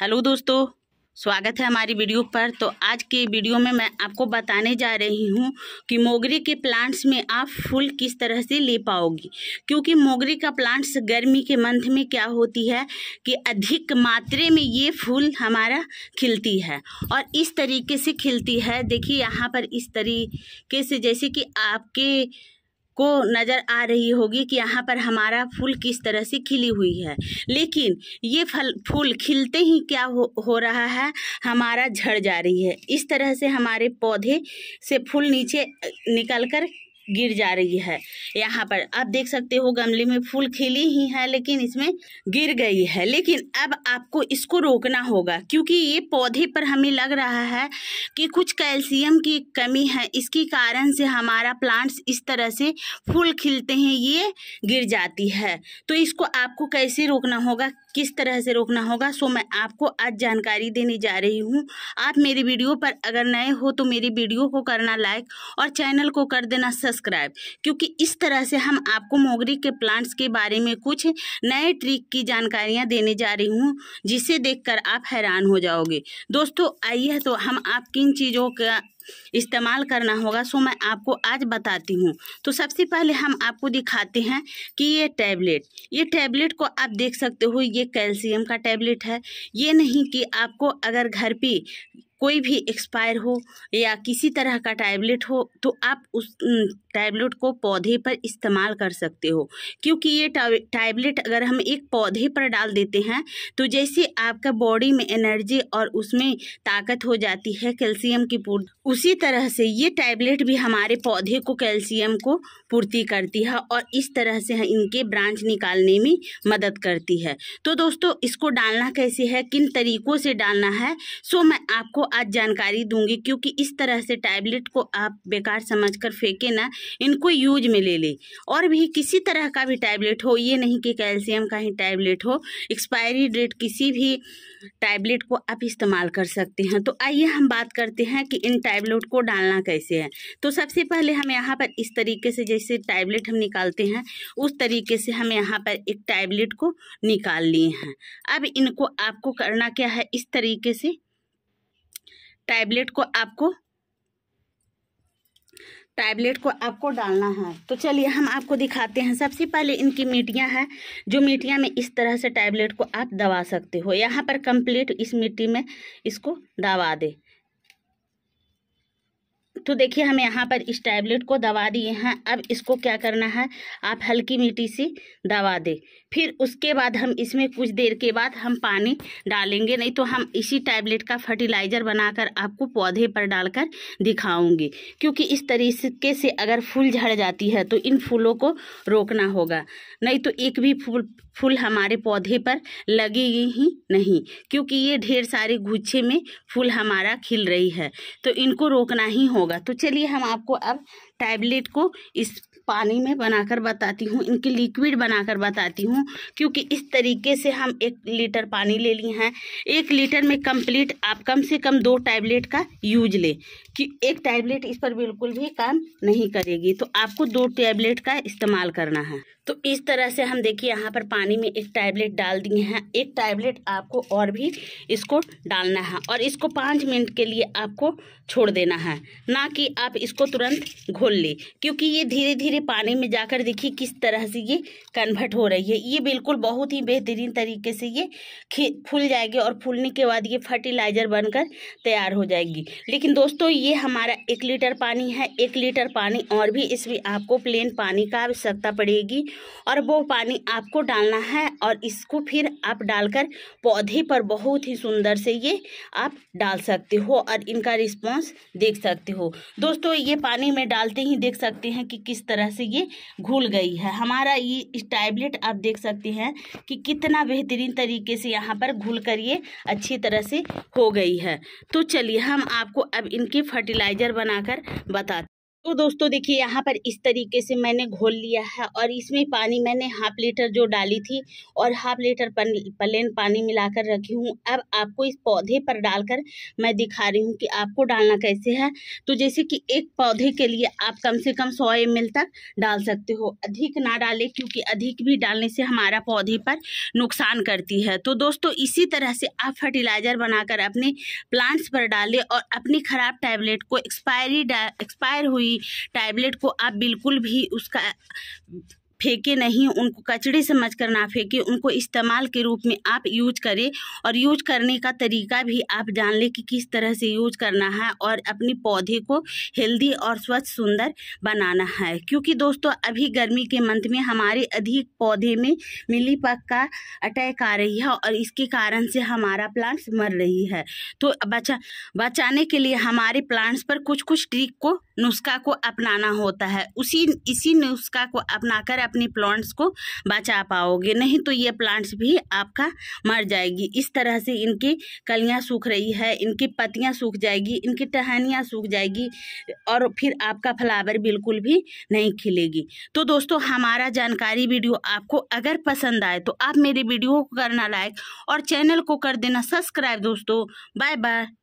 hello दोस्तों स्वागत है हमारी वीडियो पर तो आज के वीडियो में मैं आपको बताने जा रही हूँ कि मोगरे के प्लांट्स में आप फूल किस तरह से ले पाओगी क्योंकि मोगरे का प्लांट्स गर्मी के मंथ में क्या होती है कि अधिक मात्रे में ये फूल हमारा खिलती है और इस तरीके से खिलती है देखिए यहाँ पर इस तरीके से जैसे कि आपके को नज़र आ रही होगी कि यहाँ पर हमारा फूल किस तरह से खिली हुई है लेकिन ये फल फूल खिलते ही क्या हो, हो रहा है हमारा झड़ जा रही है इस तरह से हमारे पौधे से फूल नीचे निकल कर गिर जा रही है यहाँ पर आप देख सकते हो गमले में फूल खिली ही है लेकिन इसमें गिर गई है लेकिन अब आपको इसको रोकना होगा क्योंकि ये पौधे पर हमें लग रहा है कि कुछ कैल्शियम की कमी है इसके कारण से हमारा प्लांट्स इस तरह से फूल खिलते हैं ये गिर जाती है तो इसको आपको कैसे रोकना होगा किस तरह से रोकना होगा सो मैं आपको आज जानकारी देने जा रही हूँ आप मेरी वीडियो पर अगर नए हो तो मेरी वीडियो को करना लाइक और चैनल को कर देना सब्सक्राइब क्योंकि इस तरह से हम आपको मोगरी के प्लांट्स के बारे में कुछ नए ट्रिक की जानकारियाँ देने जा रही हूँ जिसे देख आप हैरान हो जाओगे दोस्तों आइए तो हम आप किन चीज़ों का इस्तेमाल करना होगा सो मैं आपको आज बताती हूँ तो सबसे पहले हम आपको दिखाते हैं कि ये टैबलेट ये टैबलेट को आप देख सकते हो ये कैल्शियम का टैबलेट है ये नहीं कि आपको अगर घर पे कोई भी एक्सपायर हो या किसी तरह का टैबलेट हो तो आप उस टैबलेट को पौधे पर इस्तेमाल कर सकते हो क्योंकि ये टैबलेट अगर हम एक पौधे पर डाल देते हैं तो जैसे आपका बॉडी में एनर्जी और उसमें ताकत हो जाती है कैल्शियम की पूर्ति उसी तरह से ये टैबलेट भी हमारे पौधे को कैल्शियम को पूर्ति करती है और इस तरह से इनके ब्रांच निकालने में मदद करती है तो दोस्तों इसको डालना कैसे है किन तरीकों से डालना है सो मैं आपको आज जानकारी दूंगी क्योंकि इस तरह से टैबलेट को आप बेकार समझकर फेंके ना इनको यूज में ले ले और भी किसी तरह का भी टैबलेट हो ये नहीं कि कैल्शियम का ही टैबलेट हो एक्सपायरी डेट किसी भी टैबलेट को आप इस्तेमाल कर सकते हैं तो आइए हम बात करते हैं कि इन टैबलेट को डालना कैसे है तो सबसे पहले हम यहाँ पर इस तरीके से जैसे टैबलेट हम निकालते हैं उस तरीके से हम यहाँ पर एक टैबलेट को निकाल लिए हैं अब इनको आपको करना क्या है इस तरीके से टैबलेट को आपको टैबलेट को आपको डालना है तो चलिए हम आपको दिखाते हैं सबसे पहले इनकी मिट्टियाँ हैं जो मिट्टियाँ में इस तरह से टैबलेट को आप दबा सकते हो यहाँ पर कंप्लीट इस मिट्टी में इसको दबा दे तो देखिए हम यहाँ पर इस टैबलेट को दवा दिए हैं अब इसको क्या करना है आप हल्की मीठी सी दवा दें फिर उसके बाद हम इसमें कुछ देर के बाद हम पानी डालेंगे नहीं तो हम इसी टैबलेट का फर्टिलाइज़र बनाकर आपको पौधे पर डालकर दिखाऊंगी क्योंकि इस तरीके से अगर फूल झड़ जाती है तो इन फूलों को रोकना होगा नहीं तो एक भी फूल फूल हमारे पौधे पर लगेगी ही नहीं क्योंकि ये ढेर सारे गुच्छे में फूल हमारा खिल रही है तो इनको रोकना ही होगा तो चलिए हम आपको अब टैबलेट को इस पानी में बनाकर बताती हूँ इनकी लिक्विड बनाकर बताती हूँ क्योंकि इस तरीके से हम एक लीटर पानी ले लिए हैं एक लीटर में कंप्लीट आप कम से कम दो टैबलेट का यूज लें कि एक टैबलेट इस पर बिल्कुल भी काम नहीं करेगी तो आपको दो टैबलेट का इस्तेमाल करना है तो इस तरह से हम देखिए यहाँ पर पानी में एक टैबलेट डाल दिए हैं एक टैबलेट आपको और भी इसको डालना है और इसको पाँच मिनट के लिए आपको छोड़ देना है ना कि आप इसको तुरंत घोल लें क्योंकि ये धीरे धीरे चलिए पानी में जाकर देखिए किस तरह से ये कन्वर्ट हो रही है ये बिल्कुल बहुत ही बेहतरीन तरीके से ये फूल जाएगी और फूलने के बाद ये फर्टिलाइज़र बनकर तैयार हो जाएगी लेकिन दोस्तों ये हमारा एक लीटर पानी है एक लीटर पानी और भी इसमें आपको प्लेन पानी का आवश्यकता पड़ेगी और वो पानी आपको डालना है और इसको फिर आप डालकर पौधे पर बहुत ही सुंदर से ये आप डाल सकते हो और इनका रिस्पॉन्स देख सकते हो दोस्तों ये पानी में डालते ही देख सकते हैं कि किस तरह तरह से ये घुल गई है हमारा ये टैबलेट आप देख सकते हैं कि कितना बेहतरीन तरीके से यहाँ पर घुल कर ये अच्छी तरह से हो गई है तो चलिए हम आपको अब इनके फर्टिलाइज़र बनाकर बताते तो दोस्तों देखिए यहाँ पर इस तरीके से मैंने घोल लिया है और इसमें पानी मैंने हाफ लीटर जो डाली थी और हाफ लीटर प्लेन पानी मिलाकर रखी हूँ अब आपको इस पौधे पर डालकर मैं दिखा रही हूँ कि आपको डालना कैसे है तो जैसे कि एक पौधे के लिए आप कम से कम सौ एम तक डाल सकते हो अधिक ना डालें क्योंकि अधिक भी डालने से हमारा पौधे पर नुकसान करती है तो दोस्तों इसी तरह से आप फर्टिलाइज़र बनाकर अपने प्लांट्स पर डालें और अपनी ख़राब टैबलेट को एक्सपायरी एक्सपायर हुई टैबलेट को आप बिल्कुल भी उसका फेंके नहीं उनको कचड़े समझ कर ना फेंके उनको इस्तेमाल के रूप में आप यूज करें और यूज करने का तरीका भी आप जान लें कि किस तरह से यूज करना है और अपने पौधे को हेल्दी और स्वच्छ सुंदर बनाना है क्योंकि दोस्तों अभी गर्मी के मंथ में हमारे अधिक पौधे में पक का अटैक आ रही है और इसके कारण से हमारा प्लांट्स मर रही है तो बचा बचाने के लिए हमारे प्लांट्स पर कुछ कुछ ट्रिक को नुस्खा को अपनाना होता है उसी इसी नुस्खा को अपना अपनी प्लांट्स को बचा पाओगे नहीं तो ये प्लांट्स भी आपका मर जाएगी इस तरह से इनकी कलियाँ सूख रही है इनकी पत्तियाँ सूख जाएगी इनकी टहनियाँ सूख जाएगी और फिर आपका फ्लावर बिल्कुल भी नहीं खिलेगी तो दोस्तों हमारा जानकारी वीडियो आपको अगर पसंद आए तो आप मेरे वीडियो को करना लाइक और चैनल को कर देना सब्सक्राइब दोस्तों बाय बाय